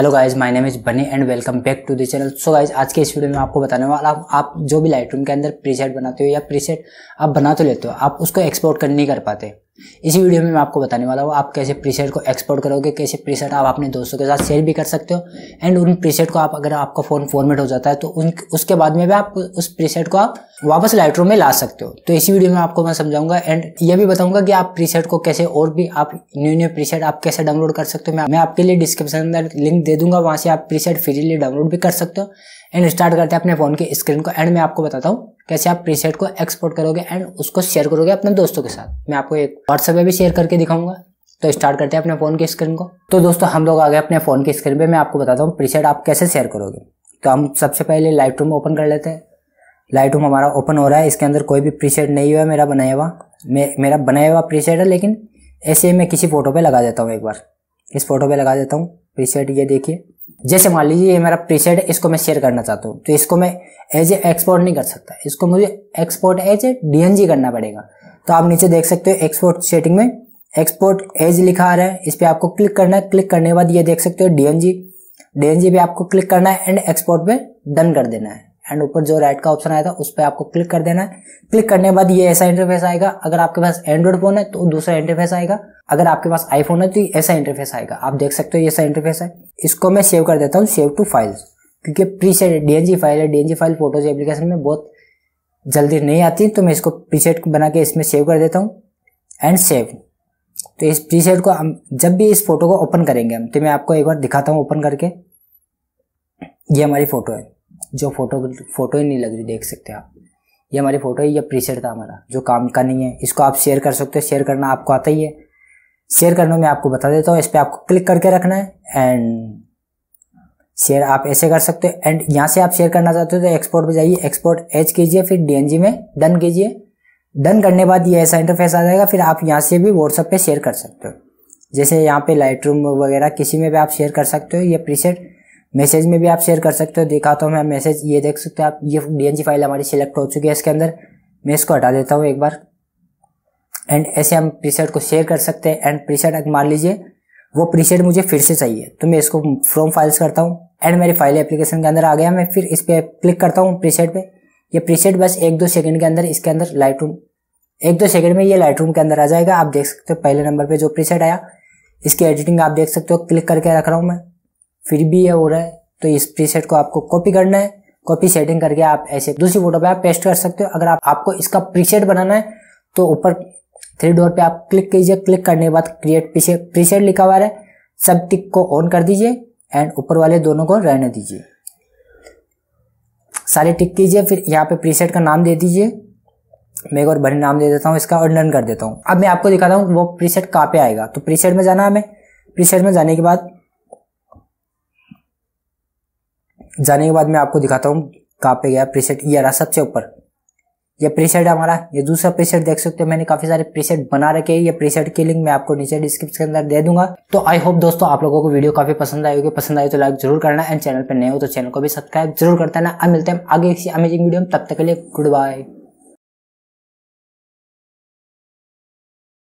hello guys my name is Bunny and welcome back to the channel so guys आज के इस video में आपको बताने वाला आप, आप जो भी लाइट के अंदर प्रीसेट बनाते हो या प्रीसेट आप बना तो लेते हो आप उसको एक्सपोर्ट कर नहीं कर पाते इसी वीडियो में मैं आपको बताने वाला हूँ आप कैसे प्रीसेट को एक्सपोर्ट करोगे कैसे प्रीसेट आप अपने दोस्तों के साथ शेयर भी कर सकते हो एंड उन प्रीसेट को आप अगर आपका फ़ोन फॉर्मेट हो जाता है तो उन उसके बाद में भी आप उस प्रीसेट को आप वापस लाइट्रो में ला सकते हो तो इसी वीडियो में आपको मैं समझाऊंगा एंड ये भी बताऊंगा कि आप प्रीसेट को कैसे और भी आप न्यू न्यू प्रीसेट आप कैसे डाउनलोड कर सकते हो मैं मैं आपके लिए डिस्क्रिप्शन में लिंक दे दूंगा वहाँ से आप प्रीसेट फ्रीली डाउनलोड भी कर सकते हो एंड स्टार्ट करते हैं अपने फ़ोन की स्क्रीन को एंड मैं आपको बताता हूँ कैसे आप प्रीसेट को एक्सपोर्ट करोगे एंड उसको शेयर करोगे अपने दोस्तों के साथ मैं आपको एक व्हाट्सएप पे भी शेयर करके दिखाऊंगा तो स्टार्ट करते हैं अपने फ़ोन की स्क्रीन को तो दोस्तों हम लोग आ गए अपने फ़ोन की स्क्रीन पे मैं आपको बताता हूँ प्रीसेट आप कैसे शेयर करोगे तो हम सबसे पहले लाइट रूम ओपन कर लेते हैं लाइट रूम हमारा ओपन हो रहा है इसके अंदर कोई भी प्रीसेट नहीं हुआ मेरा बनाया हुआ मे, मेरा बनाया हुआ प्रीसेट है लेकिन ऐसे मैं किसी फ़ोटो पर लगा देता हूँ एक बार इस फोटो पर लगा देता हूँ प्रीसेट ये देखिए जैसे मान लीजिए ये मेरा प्रीसेट इसको मैं शेयर करना चाहता हूँ तो इसको मैं एज ए एक्सपोर्ट नहीं कर सकता इसको मुझे एक्सपोर्ट एज ए डी करना पड़ेगा तो आप नीचे देख सकते हो एक्सपोर्ट सेटिंग में एक्सपोर्ट एज लिखा आ रहा है इस पर आपको क्लिक करना है क्लिक करने के बाद ये देख सकते हो डीएनजी डीएनजी पे आपको क्लिक करना है एंड एक्सपोर्ट पे डन कर देना है एंड ऊपर जो राइट का ऑप्शन आया था उस पर आपको क्लिक कर देना है क्लिक करने के बाद ये ऐसा इंटरफेस आएगा अगर आपके पास एंड्रॉइड फोन है तो दूसरा इंटरफेस आएगा अगर आपके पास आईफोन है तो ऐसा इंटरफेस आएगा आप देख सकते हो ऐसा इंटरफेस है इसको मैं सेव कर देता हूँ सेव टू फाइल्स क्योंकि प्री सेट डी फाइल है डी फाइल फोटोज एप्लीकेशन में बहुत जल्दी नहीं आती तो मैं इसको प्रीसेट बना के इसमें सेव कर देता हूँ एंड सेव तो इस प्रीसेट को हम जब भी इस फोटो को ओपन करेंगे हम तो मैं आपको एक बार दिखाता हूँ ओपन करके ये हमारी फ़ोटो है जो फोटो फोटो ही नहीं लग रही देख सकते आप ये हमारी फ़ोटो है ये प्रीसेट था हमारा जो काम का नहीं है इसको आप शेयर कर सकते हो शेयर करना आपको आता ही है शेयर करना में आपको बता देता हूँ इस पर आपको क्लिक करके रखना है एंड शेयर आप ऐसे कर सकते हो एंड यहाँ से आप शेयर करना चाहते हो तो एक्सपोर्ट पर जाइए एक्सपोर्ट एच कीजिए फिर डीएनजी में डन कीजिए डन करने बाद ये ऐसा इंटरफेस आ जाएगा फिर आप यहाँ से भी व्हाट्सअप पे शेयर कर सकते हो जैसे यहाँ पे लाइट रूम वगैरह किसी में भी आप शेयर कर सकते हो ये प्रीसेट मैसेज में भी आप शेयर कर सकते हो दिखाता तो हूँ मैं मैसेज ये देख सकते हो आप ये डी फाइल हमारी सिलेक्ट हो चुकी है इसके अंदर मैं इसको हटा देता हूँ एक बार एंड ऐसे हम प्रीसेट को शेयर कर सकते हैं एंड प्रीसेट अगर मान लीजिए वो प्रीसेट मुझे फिर से चाहिए तो मैं इसको फ्रॉम फाइल्स करता हूँ एंड मेरी फाइल एप्लीकेशन के अंदर आ गया मैं फिर इस पर क्लिक करता हूँ प्रीसेट पे ये प्रीसेट बस एक दो सेकंड के अंदर इसके अंदर लाइट रूम एक दो सेकंड में ये लाइट रूम के अंदर आ जाएगा आप देख सकते हो पहले नंबर पर जो प्रीसेट आया इसकी एडिटिंग आप देख सकते हो क्लिक करके रख रहा हूँ मैं फिर भी ये हो रहा है तो इस प्रीसेट को आपको कॉपी करना है कॉपी सेटिंग करके आप ऐसे दूसरी फोटो पे आप पेस्ट कर सकते हो अगर आप, आपको इसका प्रीसेट बनाना है तो ऊपर थ्री डोर पे आप क्लिक कीजिए क्लिक करने के बाद क्रिएट प्रीसेट लिखा हुआ है सब टिक को ऑन कर दीजिए एंड ऊपर वाले दोनों को रहने दीजिए सारे टिक कीजिए फिर यहाँ पे प्रीसेट का नाम दे दीजिए मैं एक और भरी नाम दे देता हूँ इसका और डन कर देता हूँ अब मैं आपको दिखाता हूँ वो प्रीसेट कहाँ पे आएगा तो प्रीसेट में जाना हमें प्रीसेट में जाने के बाद जाने के बाद मैं आपको दिखाता हूँ कहाँ पे गया प्रीसेट ये रहा सबसे ऊपर ये प्रीसेट हमारा ये दूसरा प्रीसेट देख सकते हो मैंने काफी सारे प्रीसेट बना रखे हैं ये प्रीसेट की लिंक मैं आपको नीचे डिस्क्रिप्शन के अंदर दे दूंगा तो आई होप दोस्तों आप लोगों को वीडियो काफी पसंद आई होगी पसंद आई तो लाइक जरूर करना एंड चैनल पर नए हो तो चैनल को भी सब्सक्राइब जरूर करते हैं अब मिलते हैं आगे किसी अमेजिंग वीडियो में तब तक के लिए गुड बाय